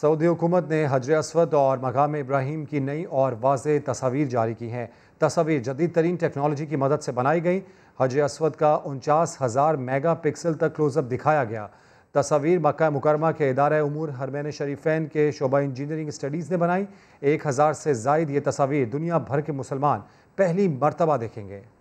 Saudi हुकूमत ने हजर असवद और मकाम इब्राहिम की नई और वाज तस्वीर जारी की हैं तस्वीर जदीद तरीन टेक्नोलॉजी की मदद से बनाई गई हजर असवद का उनचास हज़ार मेगा पिक्सल तक क्लोजअप दिखाया गया तस्वीर मक्का मुकरमा के इदारा उमूर हरमैन शरीफैन के शोबा इंजीनियरिंग स्टडीज़ ने बनाई एक हज़ार से जायद ये तस्वीर दुनिया भर के मुसलमान पहली मरतबा देखेंगे